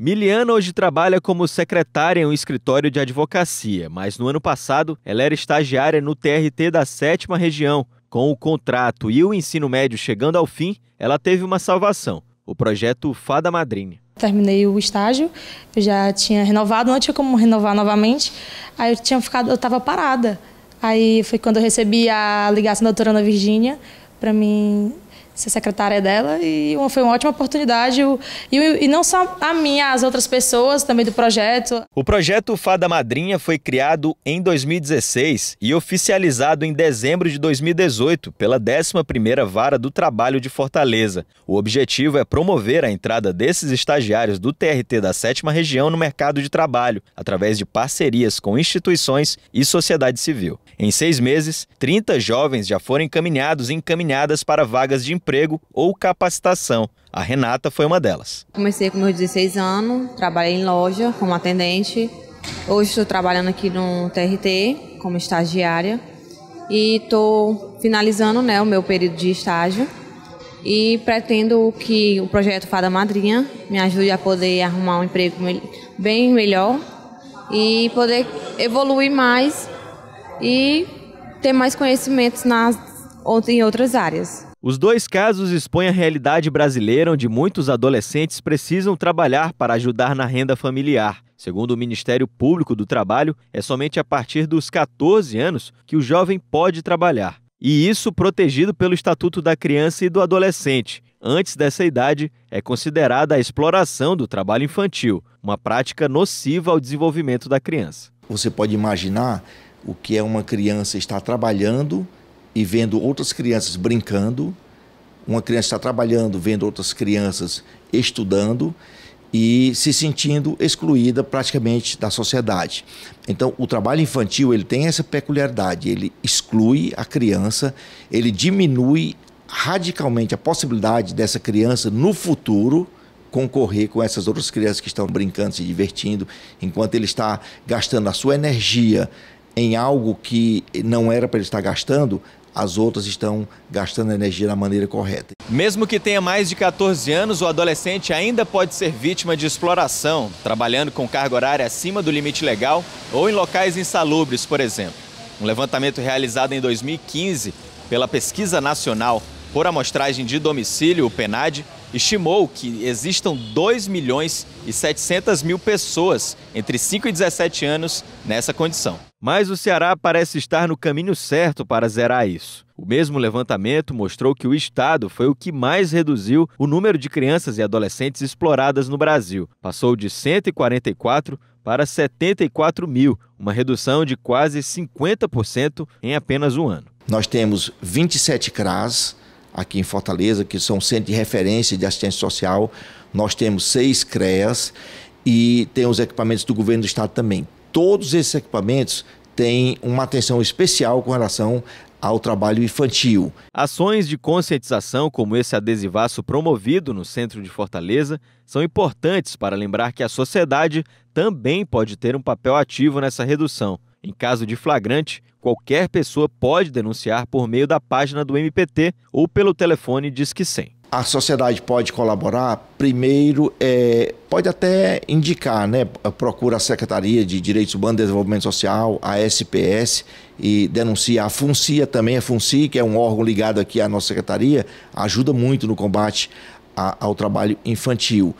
Miliana hoje trabalha como secretária em um escritório de advocacia, mas no ano passado ela era estagiária no TRT da sétima região. Com o contrato e o ensino médio chegando ao fim, ela teve uma salvação: o projeto Fada Madrinha. Terminei o estágio, eu já tinha renovado, não tinha como renovar novamente. Aí eu tinha ficado, eu estava parada. Aí foi quando eu recebi a ligação da doutora Ana Virgínia para mim ser secretária dela e foi uma ótima oportunidade. E, e não só a mim, as outras pessoas também do projeto. O projeto Fada Madrinha foi criado em 2016 e oficializado em dezembro de 2018 pela 11ª Vara do Trabalho de Fortaleza. O objetivo é promover a entrada desses estagiários do TRT da 7 Região no mercado de trabalho, através de parcerias com instituições e sociedade civil. Em seis meses, 30 jovens já foram encaminhados e encaminhadas para vagas de emprego ou capacitação. A Renata foi uma delas. Comecei com meus 16 anos, trabalhei em loja como atendente. Hoje estou trabalhando aqui no TRT como estagiária e estou finalizando né, o meu período de estágio e pretendo que o projeto Fada Madrinha me ajude a poder arrumar um emprego bem melhor e poder evoluir mais e ter mais conhecimentos nas, em outras áreas. Os dois casos expõem a realidade brasileira onde muitos adolescentes precisam trabalhar para ajudar na renda familiar. Segundo o Ministério Público do Trabalho, é somente a partir dos 14 anos que o jovem pode trabalhar. E isso protegido pelo Estatuto da Criança e do Adolescente. Antes dessa idade, é considerada a exploração do trabalho infantil, uma prática nociva ao desenvolvimento da criança. Você pode imaginar o que é uma criança estar trabalhando e vendo outras crianças brincando, uma criança está trabalhando vendo outras crianças estudando e se sentindo excluída praticamente da sociedade. Então, o trabalho infantil ele tem essa peculiaridade, ele exclui a criança, ele diminui radicalmente a possibilidade dessa criança no futuro concorrer com essas outras crianças que estão brincando, se divertindo, enquanto ele está gastando a sua energia em algo que não era para ele estar gastando, as outras estão gastando energia da maneira correta. Mesmo que tenha mais de 14 anos, o adolescente ainda pode ser vítima de exploração, trabalhando com carga horária acima do limite legal ou em locais insalubres, por exemplo. Um levantamento realizado em 2015 pela Pesquisa Nacional por Amostragem de Domicílio, o PENAD, estimou que existam 2 milhões e 700 mil pessoas entre 5 e 17 anos nessa condição. Mas o Ceará parece estar no caminho certo para zerar isso. O mesmo levantamento mostrou que o Estado foi o que mais reduziu o número de crianças e adolescentes exploradas no Brasil. Passou de 144 para 74 mil, uma redução de quase 50% em apenas um ano. Nós temos 27 CRAS, aqui em Fortaleza, que são centro de referência de assistência social. Nós temos seis CREAS e tem os equipamentos do governo do estado também. Todos esses equipamentos têm uma atenção especial com relação ao trabalho infantil. Ações de conscientização como esse adesivaço promovido no centro de Fortaleza são importantes para lembrar que a sociedade também pode ter um papel ativo nessa redução. Em caso de flagrante, qualquer pessoa pode denunciar por meio da página do MPT ou pelo telefone Disque 100 a sociedade pode colaborar, primeiro, é, pode até indicar, né? Procura a Secretaria de Direitos Humanos e Desenvolvimento Social, a SPS, e denuncia. A FUNCIA também, a FUNCI, que é um órgão ligado aqui à nossa secretaria, ajuda muito no combate a, ao trabalho infantil.